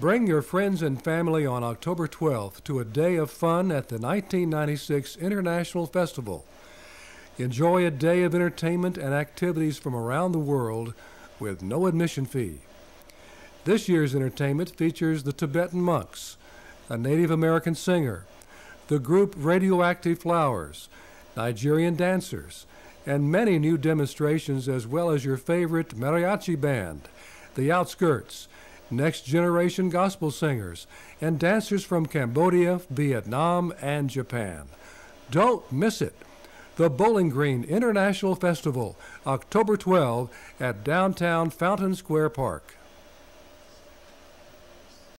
Bring your friends and family on October 12th to a day of fun at the 1996 International Festival. Enjoy a day of entertainment and activities from around the world with no admission fee. This year's entertainment features the Tibetan Monks, a Native American singer, the group Radioactive Flowers, Nigerian dancers, and many new demonstrations as well as your favorite mariachi band, The Outskirts, next generation gospel singers, and dancers from Cambodia, Vietnam, and Japan. Don't miss it. The Bowling Green International Festival, October 12 at downtown Fountain Square Park.